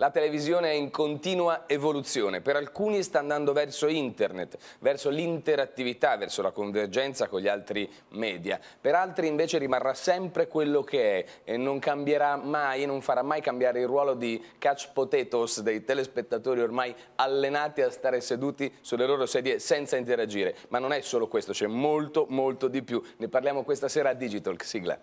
La televisione è in continua evoluzione, per alcuni sta andando verso internet, verso l'interattività, verso la convergenza con gli altri media, per altri invece rimarrà sempre quello che è e non cambierà mai, non farà mai cambiare il ruolo di catch potatoes dei telespettatori ormai allenati a stare seduti sulle loro sedie senza interagire. Ma non è solo questo, c'è molto molto di più. Ne parliamo questa sera a Digital, sigla.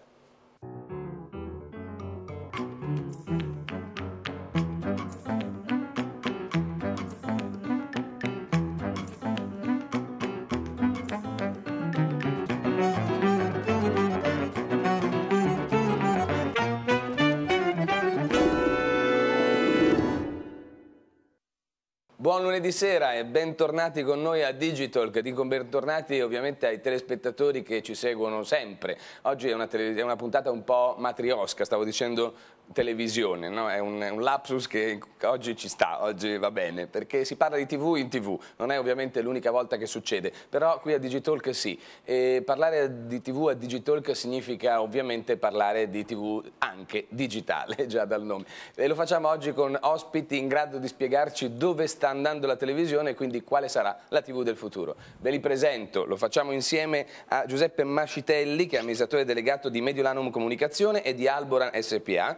Buon lunedì sera e bentornati con noi a Digitalk, dico bentornati ovviamente ai telespettatori che ci seguono sempre. Oggi è una, è una puntata un po' matriosca, stavo dicendo televisione, no? è un, un, lapsus che oggi ci sta, oggi va bene, perché si parla di tv in tv, non è ovviamente l'unica volta che succede, però qui a Digitalk sì, e parlare di tv a Digitalk significa ovviamente parlare di tv anche digitale, già dal nome, e lo facciamo oggi con ospiti in grado di spiegarci dove sta andando la televisione e quindi quale sarà la tv del futuro. Ve li presento, lo facciamo insieme a Giuseppe Mascitelli che è amministratore delegato di Mediolanum Comunicazione e di Alboran SPA,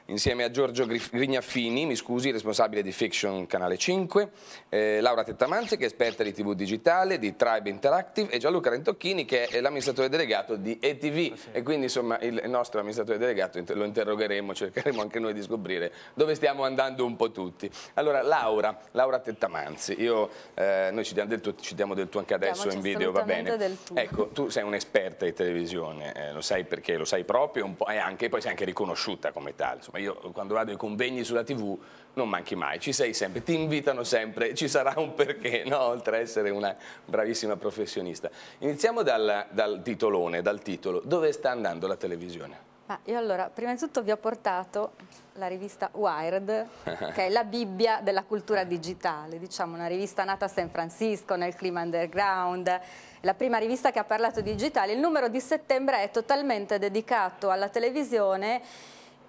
insieme a Giorgio Grignaffini, mi scusi, responsabile di Fiction Canale 5, eh, Laura Tettamanzi che è esperta di TV digitale, di Tribe Interactive e Gianluca Rentocchini che è l'amministratore delegato di ETV ah, sì. e quindi insomma il nostro amministratore delegato lo interrogheremo, cercheremo anche noi di scoprire dove stiamo andando un po' tutti. Allora Laura, Laura Tettamanzi, io, eh, noi ci diamo, del tu, ci diamo del tu anche adesso Diamoci in video, va bene? Del Ecco, tu sei un'esperta di televisione, eh, lo sai perché, lo sai proprio e anche, poi sei anche riconosciuta come tale, insomma io quando vado ai convegni sulla tv non manchi mai, ci sei sempre, ti invitano sempre, ci sarà un perché, no? oltre a essere una bravissima professionista. Iniziamo dal, dal titolone, dal titolo, dove sta andando la televisione? Ah, io allora, prima di tutto vi ho portato la rivista Wired, che è la Bibbia della cultura digitale, diciamo una rivista nata a San Francisco nel clima underground, la prima rivista che ha parlato di digitale. Il numero di settembre è totalmente dedicato alla televisione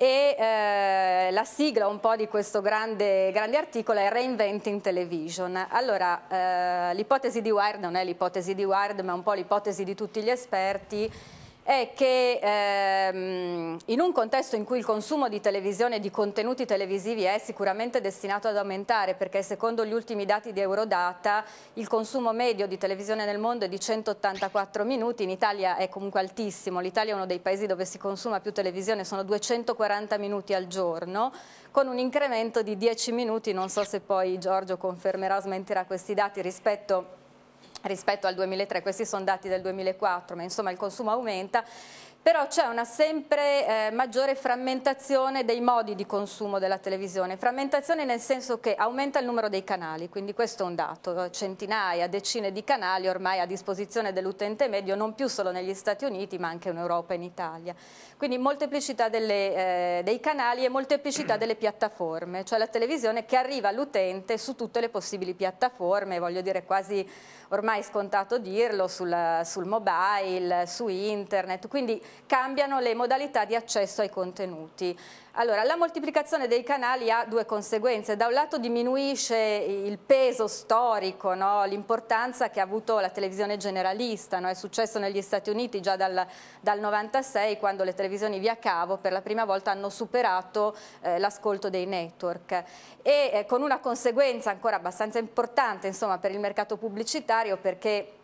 e eh, la sigla un po' di questo grande, grande articolo è Reinventing Television. Allora, eh, l'ipotesi di Wired non è l'ipotesi di Wired ma è un po' l'ipotesi di tutti gli esperti è che ehm, in un contesto in cui il consumo di televisione e di contenuti televisivi è sicuramente destinato ad aumentare perché secondo gli ultimi dati di Eurodata il consumo medio di televisione nel mondo è di 184 minuti, in Italia è comunque altissimo, l'Italia è uno dei paesi dove si consuma più televisione, sono 240 minuti al giorno con un incremento di 10 minuti, non so se poi Giorgio confermerà o smentirà questi dati rispetto rispetto al 2003, questi sono dati del 2004, ma insomma il consumo aumenta però c'è una sempre eh, maggiore frammentazione dei modi di consumo della televisione, frammentazione nel senso che aumenta il numero dei canali, quindi questo è un dato, centinaia, decine di canali ormai a disposizione dell'utente medio non più solo negli Stati Uniti ma anche in Europa e in Italia, quindi molteplicità delle, eh, dei canali e molteplicità delle piattaforme, cioè la televisione che arriva all'utente su tutte le possibili piattaforme, voglio dire quasi ormai scontato dirlo, sul, sul mobile, su internet, quindi cambiano le modalità di accesso ai contenuti. Allora, la moltiplicazione dei canali ha due conseguenze. Da un lato diminuisce il peso storico, no? l'importanza che ha avuto la televisione generalista. No? È successo negli Stati Uniti già dal, dal 96, quando le televisioni via cavo per la prima volta hanno superato eh, l'ascolto dei network. E eh, con una conseguenza ancora abbastanza importante insomma, per il mercato pubblicitario perché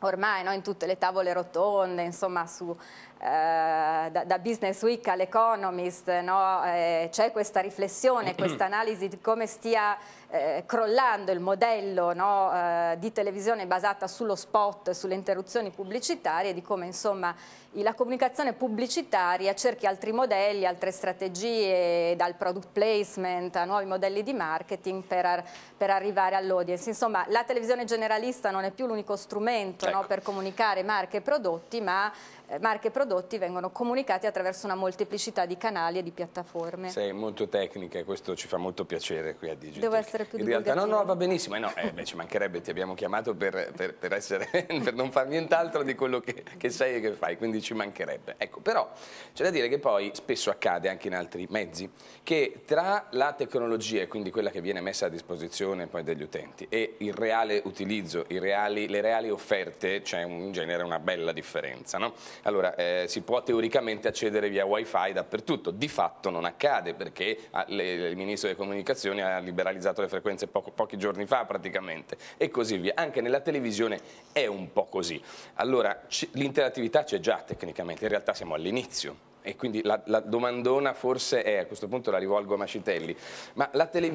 ormai no, in tutte le tavole rotonde, insomma, su, eh, da, da, Business Week all'Economist no? eh, c'è questa riflessione, questa analisi di come stia eh, crollando il modello no? eh, di televisione basata sullo spot, sulle interruzioni pubblicitarie, di come insomma la comunicazione pubblicitaria cerchi altri modelli, altre strategie, dal product placement a nuovi modelli di marketing per, ar per arrivare all'audience. Insomma, la televisione generalista non è più l'unico strumento ecco. no, per comunicare marche e prodotti, ma eh, marche e prodotti vengono comunicati attraverso una molteplicità di canali e di piattaforme. Sei molto tecnica e questo ci fa molto piacere qui a Digitech. Devo essere più In realtà, no, no, va benissimo, eh, no, eh, beh, ci mancherebbe, ti abbiamo chiamato per, per, per, essere, per non fare nient'altro di quello che, che sei e che fai, quindi ci mancherebbe. Ecco, però c'è da dire che poi spesso accade anche in altri mezzi che tra la tecnologia, quindi quella che viene messa a disposizione poi degli utenti, e il reale utilizzo, i reali, le reali offerte, c'è in genere una bella differenza. No? Allora, eh, si può teoricamente accedere via wifi dappertutto, di fatto non accade perché ah, il Ministro delle Comunicazioni ha liberalizzato le frequenze poco, pochi giorni fa praticamente e così via. Anche nella televisione è un po' così. Allora, l'interattività c'è già, tecnicamente, in realtà siamo all'inizio e quindi la, la, domandona forse è, a questo punto la rivolgo a Macitelli, ma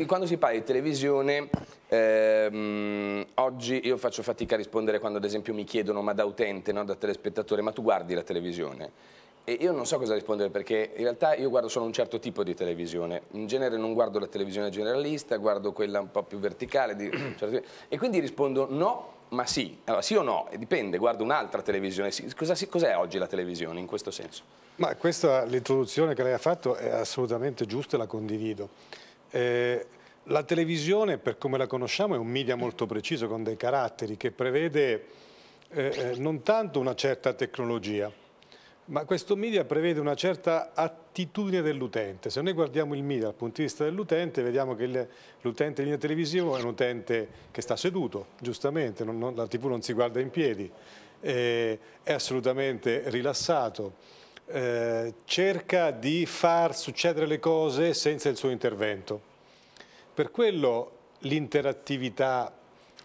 quando si parla di televisione, ehm, oggi io faccio fatica a rispondere quando ad esempio mi chiedono, ma da utente, no, da telespettatore, ma tu guardi la televisione? E io non so cosa rispondere perché in realtà io guardo solo un certo tipo di televisione, in genere non guardo la televisione generalista, guardo quella un po' più verticale di... Certo. e quindi rispondo no, ma sì, allora sì o no, dipende, guardo un'altra televisione, cos'è oggi la televisione in questo senso? Ma questa, l'introduzione che lei ha fatto è assolutamente giusta e la condivido. Eh, la televisione per come la conosciamo è un media molto preciso con dei caratteri che prevede eh, eh non tanto una certa tecnologia, ma questo media prevede una certa attitudine dell'utente. Se noi guardiamo il media dal punto di vista dell'utente, vediamo che l'utente in linea televisiva è un utente che sta seduto, giustamente, non, non, la tv non si guarda in piedi, eh, è assolutamente rilassato, eh, cerca di far succedere le cose senza il suo intervento. Per quello l'interattività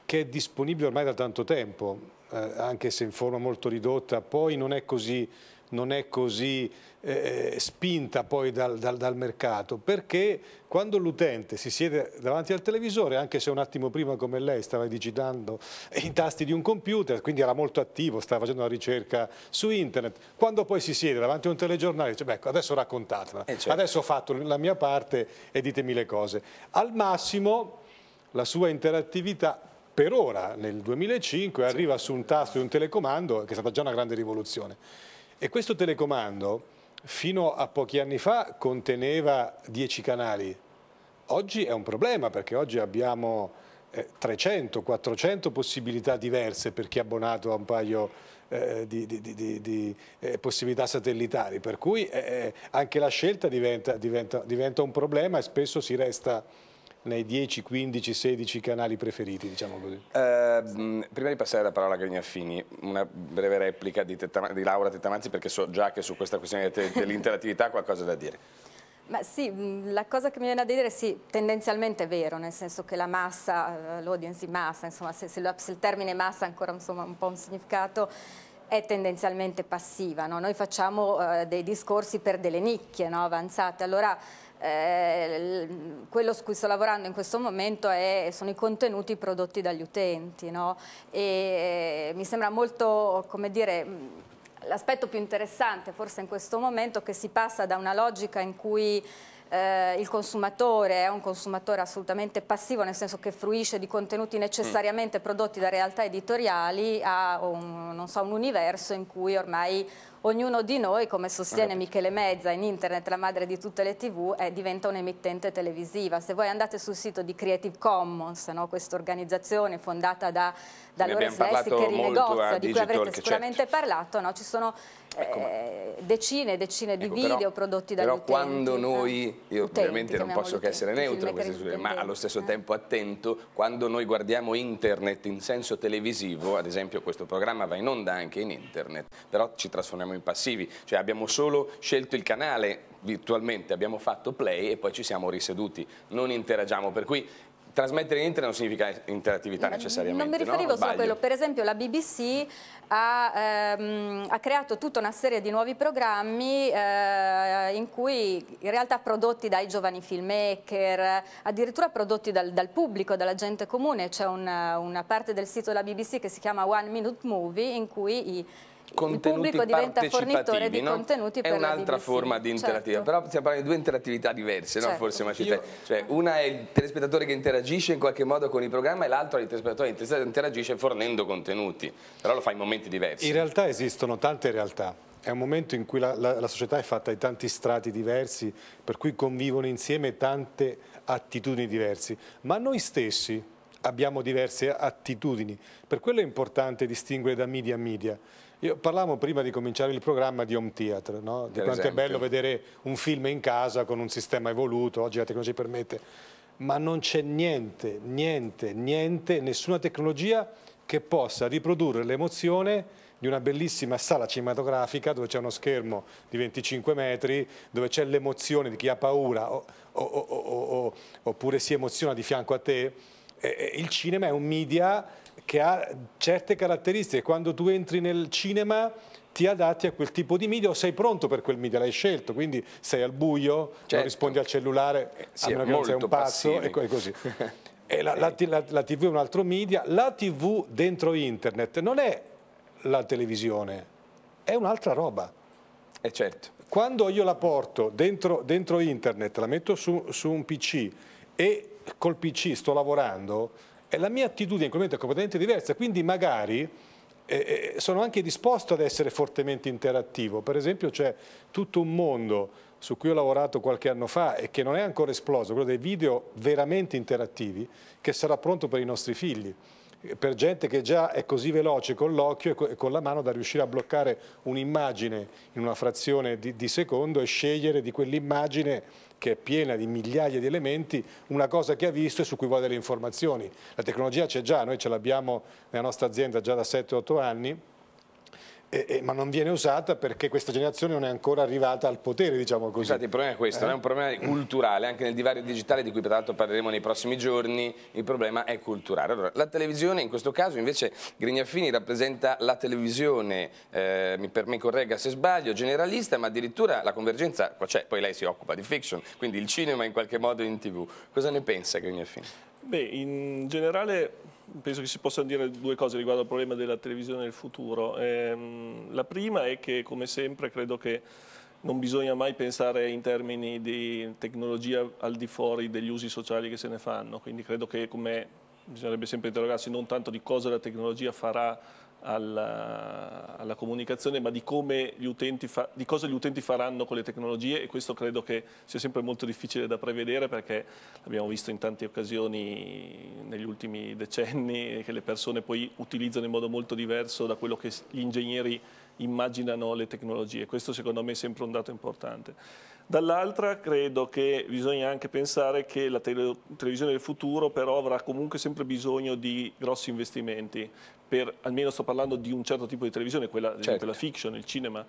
che è disponibile ormai da tanto tempo, eh, anche se in forma molto ridotta, poi non è così non è così eh, spinta poi dal, dal, dal, mercato, perché quando l'utente si siede davanti al televisore, anche se un attimo prima come lei stava digitando i tasti di un computer, quindi era molto attivo, stava facendo una ricerca su internet, quando poi si siede davanti a un telegiornale dice, beh, ecco, adesso raccontatela, eh certo. adesso ho fatto la mia parte e ditemi le cose. Al massimo la sua interattività per ora nel 2005 arriva su un tasto di un telecomando che è stata già una grande rivoluzione. E questo telecomando fino a pochi anni fa conteneva 10 canali. Oggi è un problema perché oggi abbiamo 300, eh, 400 possibilità diverse per chi è abbonato a un paio eh, di, di, di, di eh, possibilità satellitari, per cui eh, eh, anche la scelta diventa, diventa, diventa un problema e spesso si resta nei 10, 15, 16 canali preferiti, diciamo così. Eh, prima di passare la parola a Grignaffini, una breve replica di, Tetta, di Laura Tettamazzi perché so già che su questa questione dell'interattività ha qualcosa da dire. Ma sì, la cosa che mi viene da dire è sì, tendenzialmente è vero, nel senso che la massa, eh, l'audience di massa, insomma, se, se, il termine massa ha ancora insomma, un po' un significato, è tendenzialmente passiva. No? Noi facciamo eh, dei discorsi per delle nicchie no? avanzate, allora eh, quello su cui sto lavorando in questo momento è, sono i contenuti prodotti dagli utenti no? e eh, mi sembra molto, come dire, mm, l'aspetto più interessante forse in questo momento che si passa da una logica in cui eh, il consumatore è un consumatore assolutamente passivo, nel senso che fruisce di contenuti necessariamente prodotti da realtà editoriali a un, so, un universo in cui ormai ognuno di noi, come sostiene Michele Mezza in internet, la madre di tutte le tv, eh, diventa un'emittente televisiva. Se voi andate sul sito di Creative Commons, no, questa organizzazione fondata da, da Loris Lessi, che rinegozia, di cui avrete certo. sicuramente certo. parlato, no, ci sono ecco, eh, decine e decine di ecco, video però, prodotti dagli però Però quando eh, noi, io utenti, ovviamente non posso che essere neutro, studio, ma allo stesso eh. tempo attento, quando noi guardiamo internet in senso televisivo, ad esempio questo programma va in onda anche in internet, però ci trasformiamo siamo impassivi, cioè abbiamo solo scelto il canale virtualmente, abbiamo fatto play e poi ci siamo riseduti, non interagiamo, per cui trasmettere in internet non significa interattività necessariamente. Non mi riferivo no? solo a quello, per esempio la BBC ha, ehm, ha, creato tutta una serie di nuovi programmi eh, in cui in realtà prodotti dai giovani filmmaker, addirittura prodotti dal, dal pubblico, dalla gente comune, c'è una, una parte del sito della BBC che si chiama One Minute Movie in cui i contenuti il pubblico diventa fornitore di no? contenuti per È un'altra forma di interattività certo. però stiamo parlando di due interattività diverse, certo. no? forse ma Io... cioè, una è il telespettatore che interagisce in qualche modo con il programma e l'altra è il telespettatore che interagisce fornendo contenuti, però lo fa in momenti diversi. In realtà esistono tante realtà. È un momento in cui la, la, la società è fatta di tanti strati diversi, per cui convivono insieme tante attitudini diverse, ma noi stessi abbiamo diverse attitudini, per quello è importante distinguere da media a media. Io parlavo prima di cominciare il programma di home theater, no? di quanto esempio. è bello vedere un film in casa con un sistema evoluto, oggi la tecnologia permette, ma non c'è niente, niente, niente, nessuna tecnologia che possa riprodurre l'emozione di una bellissima sala cinematografica dove c'è uno schermo di 25 metri, dove c'è l'emozione di chi ha paura o, o, o, oppure si emoziona di fianco a te. il cinema è un media che ha certe caratteristiche. Quando tu entri nel cinema ti adatti a quel tipo di media o sei pronto per quel media, l'hai scelto, quindi sei al buio, certo. non rispondi al cellulare, eh, sì, a meno che non un pazzo e così. la, la, la, la TV è un altro media, la TV dentro internet non è la televisione, è un'altra roba. Eh certo. Quando io la porto dentro, dentro internet, la metto su, su, un PC e col PC sto lavorando, la mia attitudine in quel momento è completamente diversa, quindi magari eh, eh, sono anche disposto ad essere fortemente interattivo. Per esempio c'è tutto un mondo su cui ho lavorato qualche anno fa e che non è ancora esploso, quello dei video veramente interattivi, che sarà pronto per i nostri figli per gente che già è così veloce con l'occhio e con la mano da riuscire a bloccare un'immagine in una frazione di, di secondo e scegliere di quell'immagine che è piena di migliaia di elementi, una cosa che ha visto e su cui vuole delle informazioni. La tecnologia c'è già, noi ce l'abbiamo nella nostra azienda già da 7-8 anni, eh, eh, ma non viene usata perché questa generazione non è ancora arrivata al potere, diciamo così. Infatti il problema è questo, eh? non è un problema culturale, anche nel divario digitale di cui tra l'altro parleremo nei prossimi giorni, il problema è culturale. Allora, la televisione in questo caso invece Grignaffini rappresenta la televisione, eh, mi, per me corregga se sbaglio, generalista, ma addirittura la convergenza qua c'è, poi lei si occupa di fiction, quindi il cinema in qualche modo in tv. Cosa ne pensa Grignaffini? Beh, in generale penso che si possano dire due cose riguardo al problema della televisione nel futuro. Eh, la prima è che, come sempre, credo che non bisogna mai pensare in termini di tecnologia al di fuori degli usi sociali che se ne fanno, quindi credo che come bisognerebbe sempre interrogarsi non tanto di cosa la tecnologia farà alla, eh, alla comunicazione, ma di, fa, di, cosa gli utenti faranno con le tecnologie e questo credo che sia sempre molto difficile da prevedere perché l'abbiamo visto in tante occasioni negli ultimi decenni che le persone poi utilizzano in modo molto diverso da quello che gli ingegneri immaginano le tecnologie. Questo secondo me è sempre un dato importante. Dall'altra credo che bisogna anche pensare che la tele televisione del futuro però avrà comunque sempre bisogno di grossi investimenti, per, almeno sto parlando di un certo tipo di televisione, quella certo. la fiction, il cinema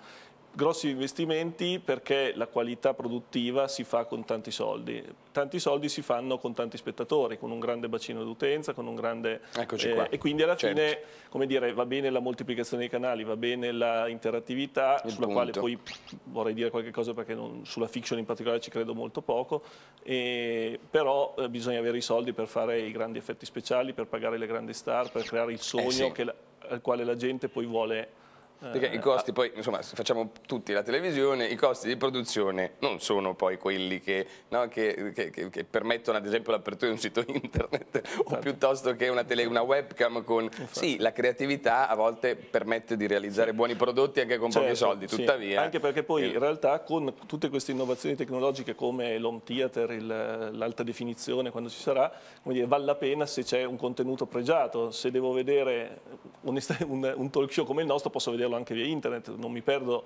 grossi investimenti perché la qualità produttiva si fa con tanti soldi. Tanti soldi si fanno con tanti spettatori, con un grande bacino d'utenza, con un grande... Eccoci eh, E quindi alla certo. fine, come dire, va bene la moltiplicazione dei canali, va bene l'interattività, sulla punto. quale poi vorrei dire qualche cosa perché non, sulla fiction in particolare ci credo molto poco, e, però eh, bisogna avere i soldi per fare i grandi effetti speciali, per pagare le grandi star, per creare il eh, sogno eh sì. che, al quale la gente poi vuole perché i eh, costi ah. poi, insomma, facciamo tutti la televisione, i costi di produzione non sono poi quelli che, no, che, che, che permettono ad esempio l'apertura di un sito internet Infatti. o esatto. piuttosto che una, tele, una webcam con... Infatti. Sì, la creatività a volte permette di realizzare sì. buoni prodotti anche con certo, pochi soldi, sì. tuttavia... Anche perché poi eh. in realtà con tutte queste innovazioni tecnologiche come l'home theater, l'alta definizione, quando ci sarà, dire, vale la pena se c'è un contenuto pregiato. Se devo vedere un, un, un talk show come il nostro posso vedere vederlo anche via internet, non mi perdo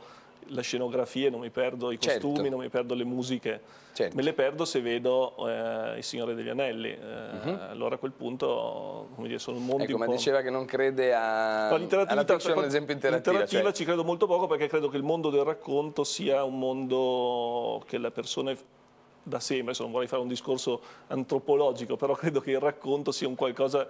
la scenografia, non mi perdo i certo. costumi, certo. non mi perdo le musiche, certo. me le perdo se vedo eh, Il Signore degli Anelli. Eh, uh mhm. -huh. Allora a quel punto dire, sono un mondo. Ecco, ma diceva che non crede a... No, alla fiction, esempio interattiva. Interattiva cioè... ci credo molto poco perché credo che il mondo del racconto sia un mondo che la persona da sempre, adesso non vorrei fare un discorso antropologico, però credo che il racconto sia un qualcosa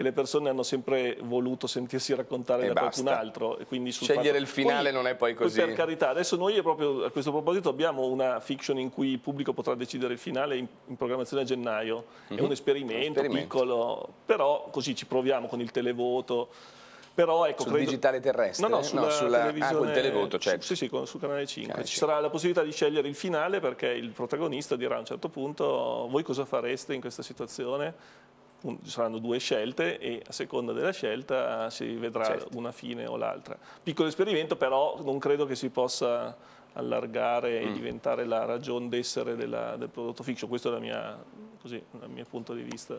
che le persone hanno sempre voluto sentirsi raccontare e da basta. qualcun altro. Scegliere fatto... il finale poi, non è poi così. Poi per carità, adesso noi proprio a questo proposito abbiamo una fiction in cui il pubblico potrà decidere il finale in, in programmazione a gennaio. Mm -hmm. È mhm. un esperimento, un esperimento piccolo, però così ci proviamo con il televoto però ecco, sul credo... digitale terrestre? No, no, sulla, no, sulla... televisione... ah, col televoto, certo. Su, sì, sì, sul canale 5. Canale Ci 5. sarà la possibilità di scegliere il finale perché il protagonista dirà a un certo punto voi cosa fareste in questa situazione ci saranno due scelte e a seconda della scelta si vedrà certo. una fine o l'altra. Piccolo esperimento però non credo che si possa allargare mm. e diventare la ragione d'essere del prodotto fiction, questo è il mio punto di vista.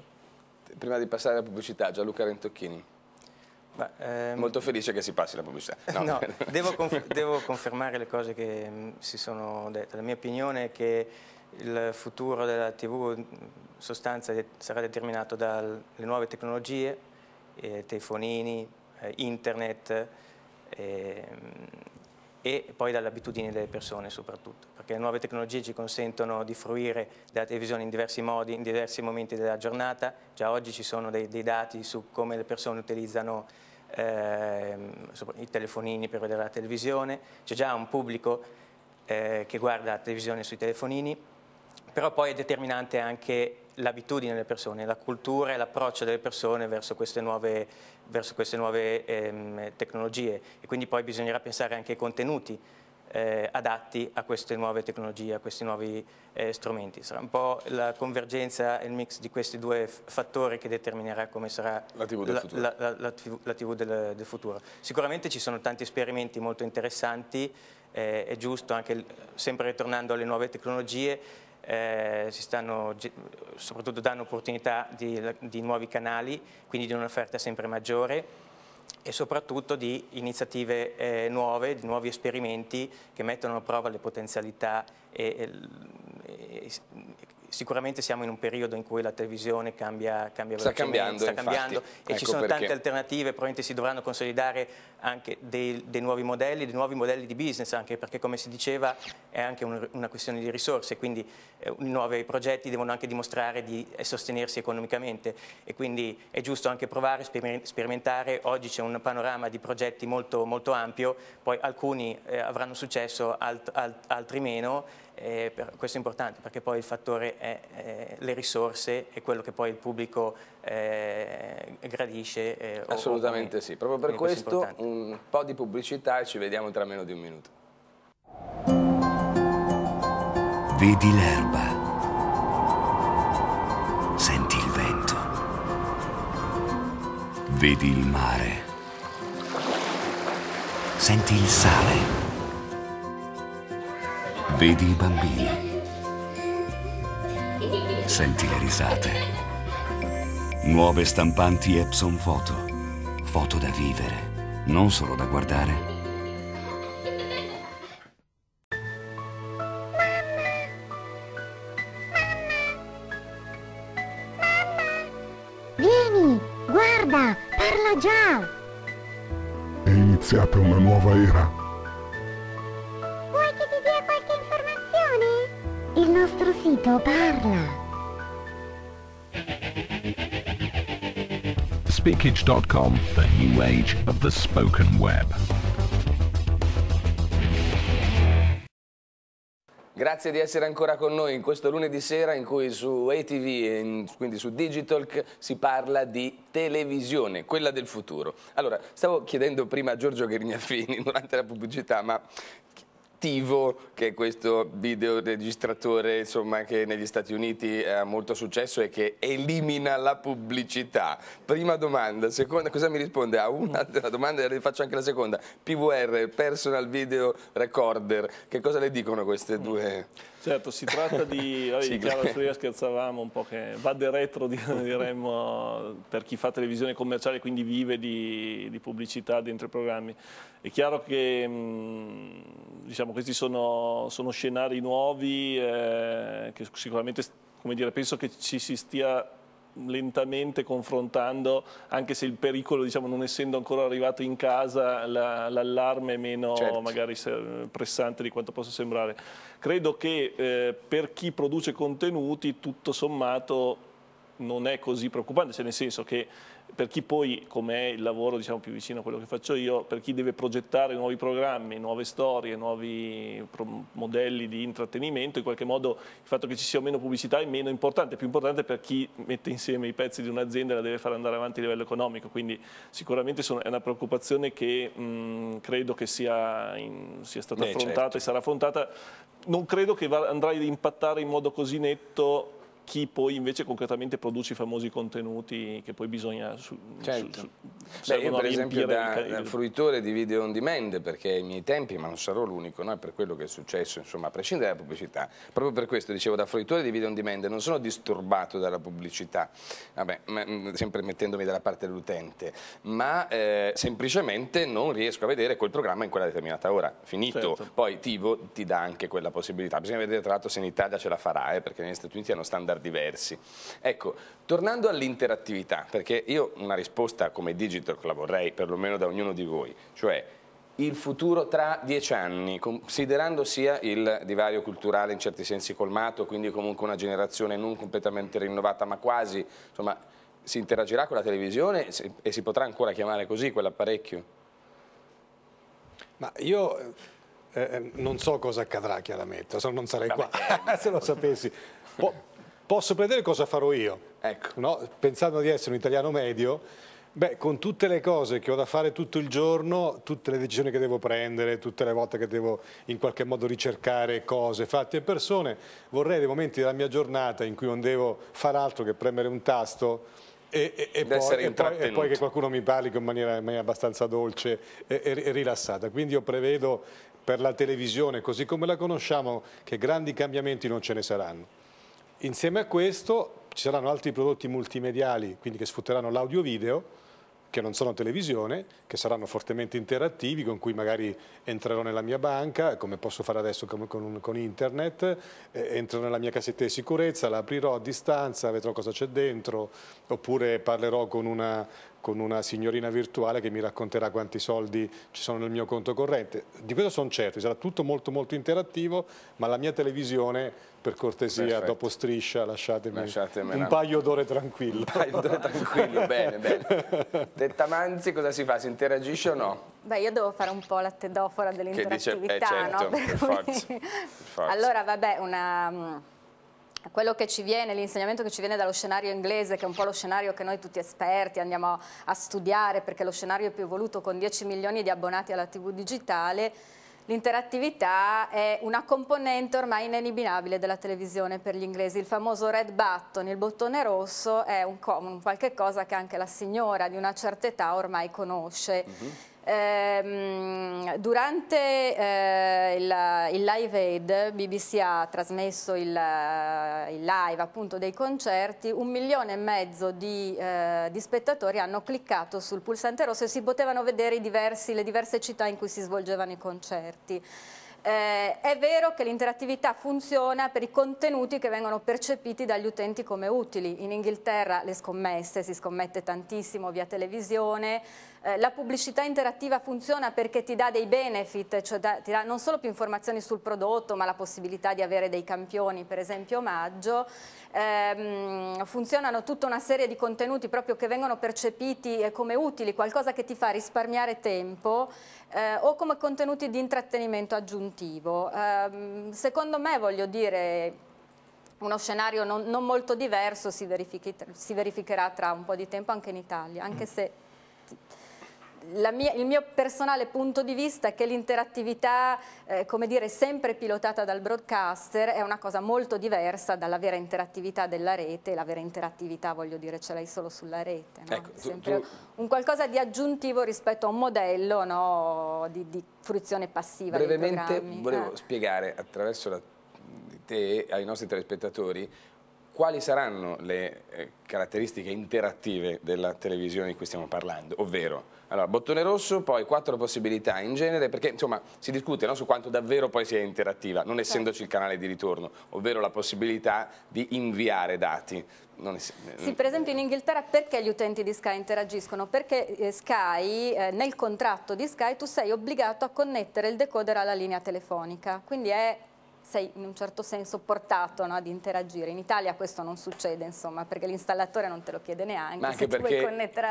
Prima di passare alla pubblicità, Gianluca Rentocchini. Beh, ehm... Molto felice che si passi la pubblicità. No, no devo, conf devo, confermare le cose che mh, mm, si sono dette. La mia opinione è che il futuro della TV in sostanza sarà determinato dalle nuove tecnologie, eh, telefonini, eh, internet eh, e poi dalle abitudini delle persone soprattutto, perché le nuove tecnologie ci consentono di fruire della televisione in diversi modi, in diversi momenti della giornata, già oggi ci sono dei, dei dati su come le persone utilizzano ehm, i telefonini per vedere la televisione, c'è già un pubblico eh, che guarda la televisione sui telefonini, però poi è determinante anche l'abitudine delle persone, la cultura e l'approccio delle persone verso queste nuove, verso queste nuove ehm, tecnologie e quindi poi bisognerà pensare anche ai contenuti eh, adatti a queste nuove tecnologie, a questi nuovi eh, strumenti. Sarà un po' la convergenza e il mix di questi due fattori che determinerà come sarà la TV del, la, futuro. La, la, TV del, del futuro. Sicuramente ci sono tanti esperimenti molto interessanti, eh, è giusto anche sempre ritornando alle nuove tecnologie, eh, si stanno soprattutto danno opportunità di, di nuovi canali, quindi di un'offerta sempre maggiore e soprattutto di iniziative eh, nuove, di nuovi esperimenti che mettono a prova le potenzialità e, e, e sicuramente siamo in un periodo in cui la televisione cambia, cambia sta cambiando, sta cambiando e ecco ci sono perché. tante alternative, probabilmente si dovranno consolidare anche dei, dei, nuovi modelli, dei nuovi modelli di business, anche perché come si diceva è anche un, una questione di risorse, quindi eh, nuovi progetti devono anche dimostrare di eh, sostenersi economicamente e quindi è giusto anche provare, sperimentare, oggi c'è un panorama di progetti molto, molto ampio, poi alcuni eh, avranno successo, alt, alt, altri meno eh, per, questo è importante perché poi il fattore è eh, le risorse e quello che poi il pubblico eh, gradisce. Eh, Assolutamente o, sì, proprio per questo, questo un po' di pubblicità e ci vediamo tra meno di un minuto. Vedi l'erba, senti il vento, vedi il mare, senti il sale Vedi i bambini. Senti le risate. Nuove stampanti Epson Photo. Foto da vivere, non solo da guardare. Linkage.com, the new age of the spoken web. Grazie di essere ancora con noi in questo lunedì sera in cui su ATV e quindi su Digitalk si parla di televisione, quella del futuro. Allora, stavo chiedendo prima a Giorgio Grignafini durante la pubblicità, ma attivo che è questo videoregistratore insomma, che negli Stati Uniti eh, ha molto successo e che elimina la pubblicità. Prima domanda, seconda, cosa mi risponde? A ah, una una mm. domanda e faccio anche la seconda. PVR, Personal Video Recorder, che cosa le dicono queste mm. due? Certo, si tratta di, sì, già la ieri scherzavamo un po' che va de retro diremmo per chi fa televisione commerciale quindi vive di, di pubblicità dentro i programmi. È chiaro che mm, diciamo, questi sono, sono, scenari nuovi eh, che sicuramente dire, penso che ci si stia lentamente confrontando, anche se il pericolo, diciamo, non essendo ancora arrivato in casa, l'allarme è meno certo. magari pressante di quanto possa sembrare. Credo che eh, per chi produce contenuti, tutto sommato, non è così preoccupante, cioè nel senso che per chi poi, come è il lavoro diciamo, più vicino a quello che faccio io, per chi deve progettare nuovi programmi, nuove storie, nuovi modelli di intrattenimento, in qualche modo il fatto che ci sia meno pubblicità è meno importante, è più importante per chi mette insieme i pezzi di un'azienda e la deve far andare avanti a livello economico, quindi sicuramente sono, è una preoccupazione che mh, credo che sia, in, sia stata Beh, affrontata certo. e sarà affrontata. Non credo che andrai ad impattare in modo così netto chi poi invece concretamente produce i famosi contenuti che poi bisogna su, certo. su, su Beh, io per esempio da, da, fruitore di video on demand perché ai miei tempi, ma non sarò l'unico, no? per quello che è successo, insomma, a prescindere dalla pubblicità, proprio per questo dicevo da fruitore di video on demand non sono disturbato dalla pubblicità, vabbè, sempre mettendomi dalla parte dell'utente, ma eh, semplicemente non riesco a vedere quel programma in quella determinata ora, finito. Certo. Poi Tivo ti dà anche quella possibilità, bisogna vedere tra l'altro se in Italia ce la farà, eh, perché negli Stati Uniti hanno standard standard diversi. Ecco, tornando all'interattività, perché io una risposta come digital la vorrei perlomeno da ognuno di voi, cioè il futuro tra dieci anni, considerando sia il divario culturale in certi sensi colmato, quindi comunque una generazione non completamente rinnovata ma quasi, insomma, si interagirà con la televisione e si potrà ancora chiamare così quell'apparecchio? Ma io eh, eh non so cosa accadrà chiaramente, se non sarei Vabbè, qua eh, se lo sapessi. Po posso prendere cosa farò io, ecco. no? pensando di essere un italiano medio, Beh, con tutte le cose che ho da fare tutto il giorno, tutte le decisioni che devo prendere, tutte le volte che devo in qualche modo ricercare cose, fatti e persone, vorrei dei momenti della mia giornata in cui non devo far altro che premere un tasto e, e, e, poi, e poi, poi, che qualcuno mi parli in maniera, in maniera abbastanza dolce e rilassata. Quindi io prevedo per la televisione, così come la conosciamo, che grandi cambiamenti non ce ne saranno. Insieme a questo ci saranno altri prodotti multimediali, quindi che sfrutteranno l'audio-video, che non sono televisione, che saranno fortemente interattivi, con cui magari entrerò nella mia banca, come posso fare adesso con, con, con internet, eh, entro nella mia cassetta di sicurezza, la aprirò a distanza, vedrò cosa c'è dentro, oppure parlerò con una, con una signorina virtuale che mi racconterà quanti soldi ci sono nel mio conto corrente. Di questo sono certo, sarà tutto molto molto interattivo, ma la mia televisione, per cortesia, Perfetto. dopo striscia, lasciatemi un paio d'ore tranquillo. Un paio d'ore tranquillo, bene, bene. Detta Manzi, cosa si fa? Si interagisce o no? Beh, io devo fare un po' la tedofora eh, dell'interattività, eh, certo, no? per per forza, forza. Allora, vabbè, una mm, quello che ci viene, l'insegnamento che ci viene dallo scenario inglese, che è un po' lo scenario che noi tutti esperti andiamo a studiare perché è lo scenario più evoluto con 10 milioni di abbonati alla TV digitale, L'interattività è una componente ormai ineliminabile della televisione per gli inglesi. Il famoso red button, il bottone rosso, è un, un qualche cosa che anche la signora di una certa età ormai conosce. Mm -hmm. Ehm, durante eh, il, il, Live Aid BBC ha trasmesso il, eh, il live appunto, dei concerti, un milione e mezzo di, eh, di, spettatori hanno cliccato sul pulsante rosso e si potevano vedere diversi, le diverse città in cui si svolgevano i concerti. Eh, è vero che l'interattività funziona per i contenuti che vengono percepiti dagli utenti come utili. In Inghilterra le scommesse, si scommette tantissimo via televisione, eh, la pubblicità interattiva funziona perché ti dà dei benefit, cioè da, ti dà non solo più informazioni sul prodotto, ma la possibilità di avere dei campioni, per esempio omaggio. Eh, funzionano tutta una serie di contenuti proprio che vengono percepiti eh, come utili, qualcosa che ti fa risparmiare tempo eh, o come contenuti di intrattenimento aggiuntivo. Ehm, secondo me, voglio dire, uno scenario non, non molto diverso si, si, verificherà tra un po' di tempo anche in Italia, anche mm. se mia, il mio personale punto di vista è che l'interattività, eh, come dire, sempre pilotata dal broadcaster è una cosa molto diversa dalla vera interattività della rete, la vera interattività, voglio dire, ce l'hai solo sulla rete. No? Ecco, sempre tu, tu... un qualcosa di aggiuntivo rispetto a un modello no, di, di, fruizione passiva. Brevemente volevo eh. spiegare attraverso la, te ai nostri telespettatori quali saranno le eh, caratteristiche interattive della televisione di cui stiamo parlando, ovvero allora, bottone rosso, poi quattro possibilità in genere, perché insomma si discute no, su quanto davvero poi sia interattiva, non certo. essendoci il canale di ritorno, ovvero la possibilità di inviare dati. Eh, sì, per esempio in Inghilterra perché gli utenti di Sky interagiscono? Perché eh, Sky, nel contratto di Sky tu sei obbligato a connettere il decoder alla linea telefonica, quindi è sei in un certo senso portato no, ad interagire. In Italia questo non succede, insomma, perché l'installatore non te lo chiede neanche. Ma anche perché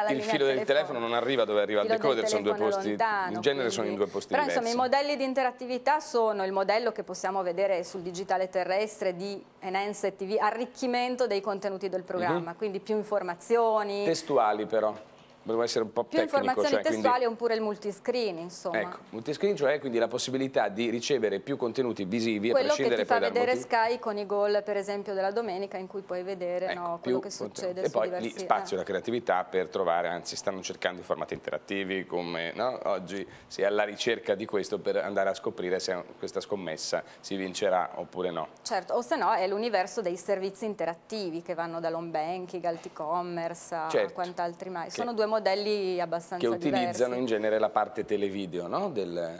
il filo del telefono non arriva dove arriva il decoder, sono due posti, lontano, in genere quindi... sono in due posti Però, diversi. insomma, i modelli di interattività sono il modello che possiamo vedere sul digitale terrestre di Enhance TV, arricchimento dei contenuti del mhm. programma, uh -huh. quindi più informazioni. Testuali però. Volevo essere un po' più tecnico. Più cioè, informazioni cioè, testuali oppure il multiscreen, insomma. Ecco, multiscreen cioè quindi la possibilità di ricevere più contenuti visivi Quello a prescindere dal Quello che ti fa vedere motivo. Sky con i gol, per esempio, della domenica in cui puoi vedere ecco, no, quello che succede E poi diversi... lì spazio alla eh. creatività per trovare, anzi stanno cercando i formati interattivi come no? oggi si è alla ricerca di questo per andare a scoprire se questa scommessa si vincerà oppure no. Certo, o se no è l'universo dei servizi interattivi che vanno dall'home banking al t-commerce certo, a quant'altri mai. Sono due modelli abbastanza Che utilizzano diversi. in genere la parte televideo no? del,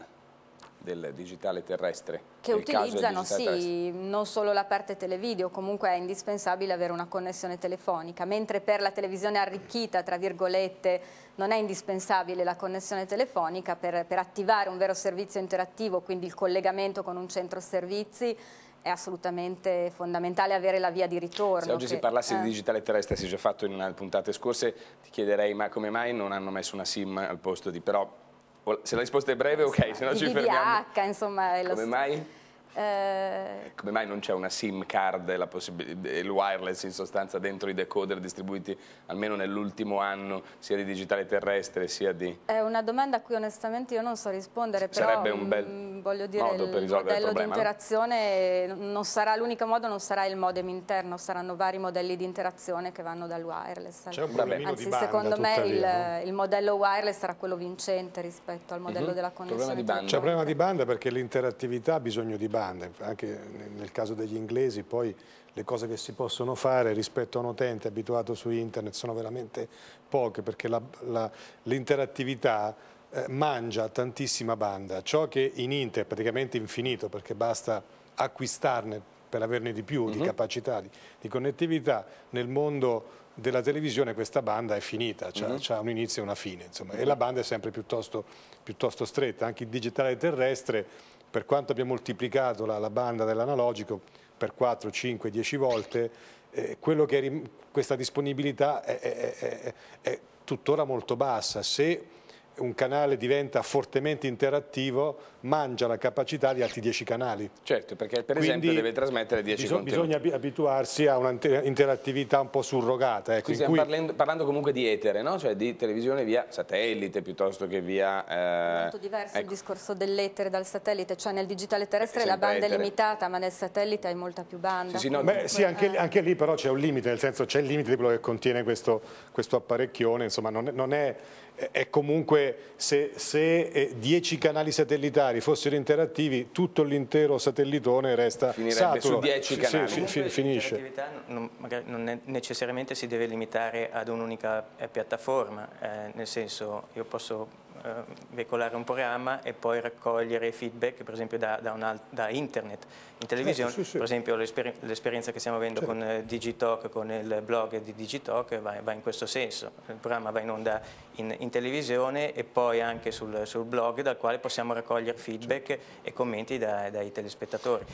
del digitale terrestre. Che utilizzano, sì, terrestre. non solo la parte televideo, comunque è indispensabile avere una connessione telefonica, mentre per la televisione arricchita, tra virgolette, non è indispensabile la connessione telefonica per, per attivare un vero servizio interattivo, quindi il collegamento con un centro servizi, è assolutamente fondamentale avere la via di ritorno. Se oggi che, si parlasse eh. di digitale terrestre, si è già fatto in una puntate scorse, ti chiederei ma come mai non hanno messo una SIM al posto di... però se la risposta è breve ok, sì, se no ci fermiamo. DDH, insomma, è lo Come mai? Eh... Come mai non c'è una SIM card e il wireless in sostanza dentro i decoder distribuiti almeno nell'ultimo anno sia di digitale terrestre sia di... È una domanda a cui onestamente io non so rispondere, S però Sarebbe un mm, bel voglio dire, modo per risolvere il problema. di interazione non sarà l'unico modo, non sarà il modem interno, saranno vari modelli di interazione che vanno dal wireless. C'è un Vabbè. Anzi, banda, secondo me il, il, modello wireless sarà quello vincente rispetto al modello mm -hmm. della connessione. C'è un problema di banda perché l'interattività ha bisogno di banda grande, anche nel caso degli inglesi poi le cose che si possono fare rispetto a un utente abituato su internet sono veramente poche perché l'interattività eh, mangia tantissima banda, ciò che in internet è praticamente infinito perché basta acquistarne per averne di più, uh -huh. di mhm. capacità, di, di, connettività, nel mondo della televisione questa banda è finita, cioè, uh -huh. ha un inizio e una fine, insomma, uh -huh. e la banda è sempre piuttosto, piuttosto stretta, anche il digitale terrestre per quanto abbia moltiplicato la, la banda dell'analogico per 4, 5, 10 volte, eh, questa disponibilità è, è, è, è tuttora molto bassa. Se un canale diventa fortemente interattivo mangia la capacità di altri 10 canali. Certo, perché per Quindi esempio deve trasmettere 10 bisog contenuti. Bisogna abituarsi a un'interattività un po' surrogata. Ecco, stiamo cui... parlando, parlando, comunque di etere, no? cioè di televisione via satellite piuttosto che via... Eh... È molto diverso ecco. il discorso dell'etere dal satellite, cioè nel digitale terrestre la banda etere. è limitata ma nel satellite hai molta più banda. Sì, sì, no, Beh, sì anche, eh. anche, lì però c'è un limite, nel senso c'è il limite di quello che contiene questo, questo apparecchione, insomma non non è è comunque se, se 10 eh, canali satellitari fossero interattivi tutto l'intero satellitone resta Finirebbe saturo. su 10 canali. Sì, fi, finisce. L'attività non, non necessariamente si deve limitare ad un'unica eh, piattaforma, eh, nel senso io posso Ehm, veicolare un programma e poi raccogliere feedback per esempio da, da, una, da internet in televisione certo, sì, sì. per esempio l'esperienza che stiamo avendo certo. con eh, Digitalk con il blog di Digitalk va, va, in questo senso il programma va in onda in, in televisione e poi anche sul, sul, blog dal quale possiamo raccogliere feedback certo. e commenti da, dai telespettatori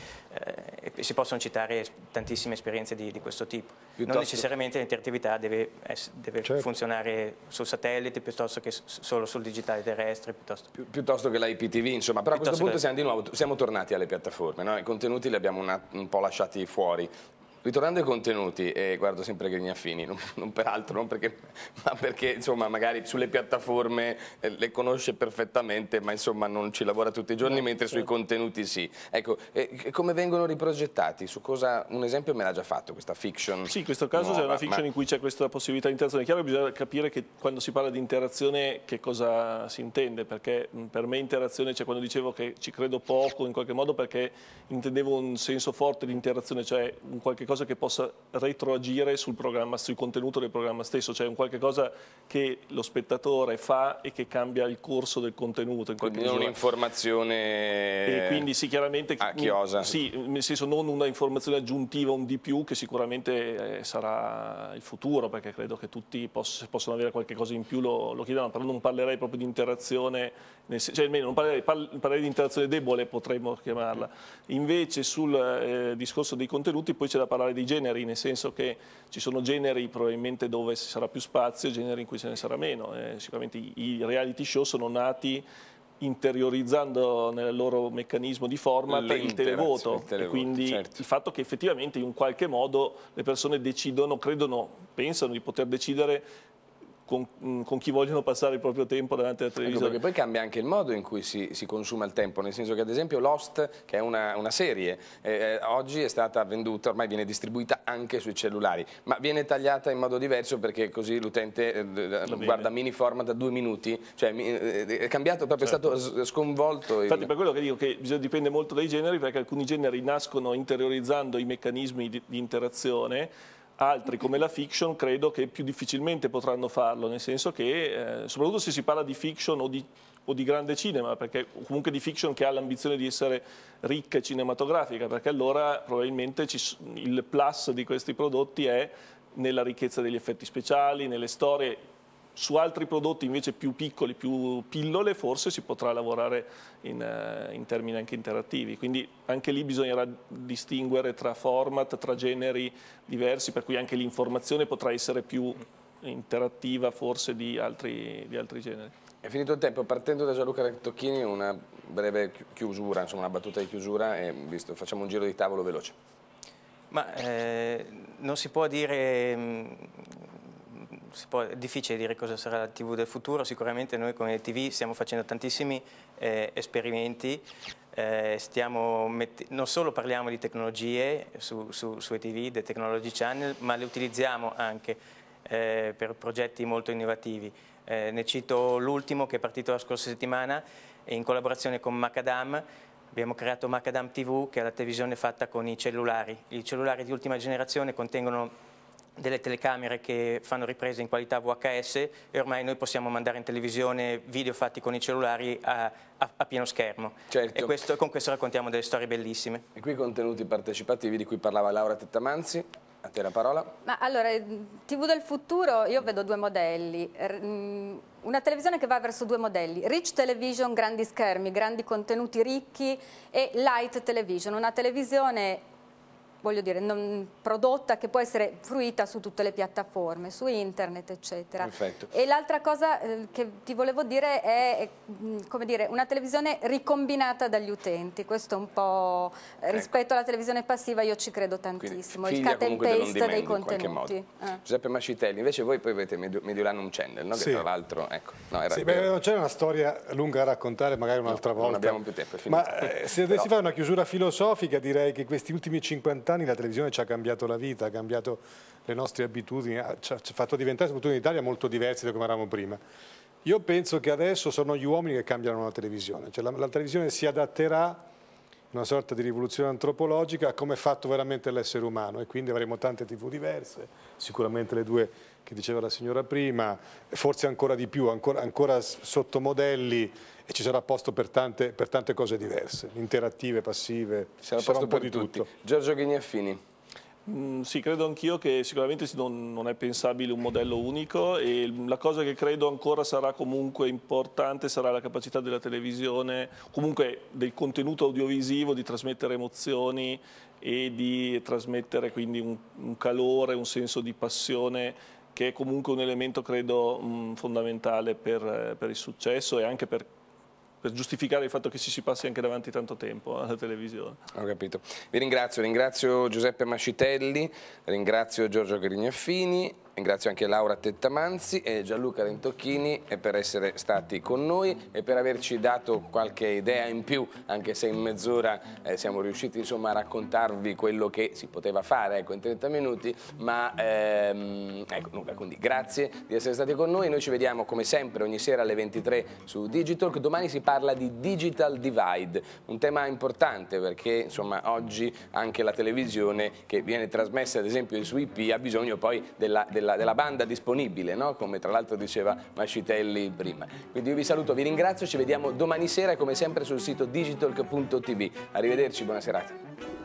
eh, si possono citare tantissime esperienze di, di questo tipo Piuttosto... non necessariamente l'interattività deve, deve certo. funzionare sul satellite piuttosto che solo sul digitale canali terrestri piuttosto, Pi piuttosto che l'IPTV insomma. Però a questo punto siamo, di nuovo, siamo tornati alle piattaforme, no? i contenuti li abbiamo una, un po' lasciati fuori Ritornando ai contenuti, eh, guardo sempre Grignaffini, non, non peraltro, non perché, ma perché insomma, magari sulle piattaforme eh, le conosce perfettamente, ma insomma, non ci lavora tutti i giorni, no, certo, mentre certo. sui contenuti sì. Ecco, eh, come vengono riprogettati? Cosa, un esempio me l'ha già fatto, questa fiction Sì, in questo caso c'è una fiction ma... in cui c'è questa possibilità di interazione. Chiaro bisogna capire che quando si parla di interazione che cosa si intende, perché per me interazione, cioè quando dicevo che ci credo poco in qualche modo, perché intendevo un senso forte di interazione, cioè un qualche qualcosa che possa retroagire sul, programma, sul contenuto del programma stesso, cioè un qualche cosa che lo spettatore fa e che cambia il corso del contenuto. quindi non un'informazione quindi sì, chiaramente, a chiosa. Sì, nel senso non una informazione aggiuntiva, un di più, che sicuramente eh, sarà il futuro, perché credo che tutti poss possono avere qualche cosa in più lo, lo chiedano, però non parlerei proprio di interazione, nel, cioè almeno non parlerei, parlerei di interazione debole, potremmo chiamarla. Invece sul eh, discorso dei contenuti poi c'è da parlare parlare di generi, nel senso che ci sono generi probabilmente dove ci sarà più spazio, e generi in cui ce ne sarà meno. Eh, sicuramente i reality show sono nati interiorizzando nel loro meccanismo di format il televoto, il televoto quindi certo. il fatto che effettivamente in un qualche modo le persone decidono, credono, pensano di poter decidere con, mm, con, chi vogliono passare il proprio tempo davanti alla ecco, televisione. Ecco perché poi cambia anche il modo in cui si, si, consuma il tempo, nel senso che ad esempio Lost, che è una, una serie, eh, eh oggi è stata venduta, ormai viene distribuita anche sui cellulari, ma viene tagliata in modo diverso perché così l'utente eh, guarda mini format da due minuti, cioè eh, è cambiato, proprio certo. è stato sconvolto. Infatti il... per quello che dico che dipende molto dai generi, perché alcuni generi nascono interiorizzando i meccanismi di, di interazione, Altri come la fiction credo che più difficilmente potranno farlo, nel senso che eh, soprattutto se si parla di fiction o di, o di, grande cinema, perché comunque di fiction che ha l'ambizione di essere ricca e cinematografica, perché allora probabilmente ci, il plus di questi prodotti è nella ricchezza degli effetti speciali, nelle storie, su altri prodotti invece più piccoli, più pillole, forse si potrà lavorare in, eh, in termini anche interattivi. Quindi anche lì bisognerà distinguere tra format, tra generi diversi, per cui anche l'informazione potrà essere più interattiva forse di altri, di altri generi. È finito il tempo, partendo da Gianluca Tocchini una breve chiusura, insomma una battuta di chiusura e visto, facciamo un giro di tavolo veloce. Ma eh, non si può dire mm, può, è difficile dire cosa sarà la TV del futuro, sicuramente noi come TV stiamo facendo tantissimi eh, esperimenti, eh, non solo parliamo di tecnologie su, su, su ETV, dei Technology Channel, ma le utilizziamo anche eh, per progetti molto innovativi. Eh, ne cito l'ultimo che è partito la scorsa settimana in collaborazione con Macadam, Abbiamo creato Macadam TV, che è la televisione fatta con i cellulari. I cellulari di ultima generazione contengono delle telecamere che fanno riprese in qualità VHS e ormai noi possiamo mandare in televisione video fatti con i cellulari a, a, a pieno schermo. Certo. E questo, con questo raccontiamo delle storie bellissime. E qui contenuti partecipativi di cui parlava Laura Tettamanzi. A te la parola. Ma allora, eh, TV del futuro, io vedo due modelli. Er, mm, una televisione che va verso due modelli, rich television, grandi schermi, grandi contenuti ricchi e light television, una televisione voglio dire, non, prodotta che può essere fruita su tutte le piattaforme, su internet, eccetera. Perfetto. E l'altra cosa eh, che ti volevo dire è, è mm, dire, una televisione ricombinata dagli utenti, questo è un po' eh, ecco. rispetto alla televisione passiva io ci credo tantissimo, Quindi, il cut and paste dei contenuti. Eh. Giuseppe Mascitelli, invece voi poi avete Mediolanum Channel, no? sì. che tra l'altro, ecco, no, era sì, beh, non c'è una storia lunga da raccontare, magari un'altra no, volta. Non abbiamo più tempo, Ma eh, se dovessi Però... fare una chiusura filosofica direi che questi ultimi 50 anni la televisione ci ha cambiato la vita, ha cambiato le nostre abitudini, ci ha fatto diventare, soprattutto in Italia, molto diversi da come eravamo prima. Io penso che adesso sono gli uomini che cambiano la televisione, cioè la, la televisione si adatterà una sorta di rivoluzione antropologica come è fatto veramente l'essere umano e quindi avremo tante tv diverse, sicuramente le due che diceva la signora prima, forse ancora di più, ancora, ancora modelli e ci sarà posto per tante, per tante cose diverse, interattive, passive, ci sarà, ci sarà posto per tutti. Tutto. Giorgio Ghigneffini. Mm, sì, credo anch'io che sicuramente non, non, è pensabile un modello unico e la cosa che credo ancora sarà comunque importante sarà la capacità della televisione, comunque del contenuto audiovisivo di trasmettere emozioni e di trasmettere quindi un, un calore, un senso di passione che è comunque un elemento credo mh, mm, fondamentale per, per il successo e anche per per giustificare il fatto che ci si passi anche davanti tanto tempo alla televisione. Ho capito. Vi ringrazio, ringrazio Giuseppe Mascitelli, ringrazio Giorgio Grignaffini Ringrazio anche Laura Tettamanzi e Gianluca Rentocchini per essere stati con noi e per averci dato qualche idea in più, anche se in mezz'ora eh, siamo riusciti insomma, a raccontarvi quello che si poteva fare ecco, in 30 minuti, ma ehm, ecco, nulla, quindi grazie di essere stati con noi, noi ci vediamo come sempre ogni sera alle 23 su Digital, domani si parla di Digital Divide, un tema importante perché insomma, oggi anche la televisione che viene trasmessa ad esempio su IP ha bisogno poi della, della della, della banda disponibile, no? come tra l'altro diceva Mascitelli prima. Quindi io vi saluto, vi ringrazio, ci vediamo domani sera come sempre sul sito digitalk.tv. Arrivederci, buona serata.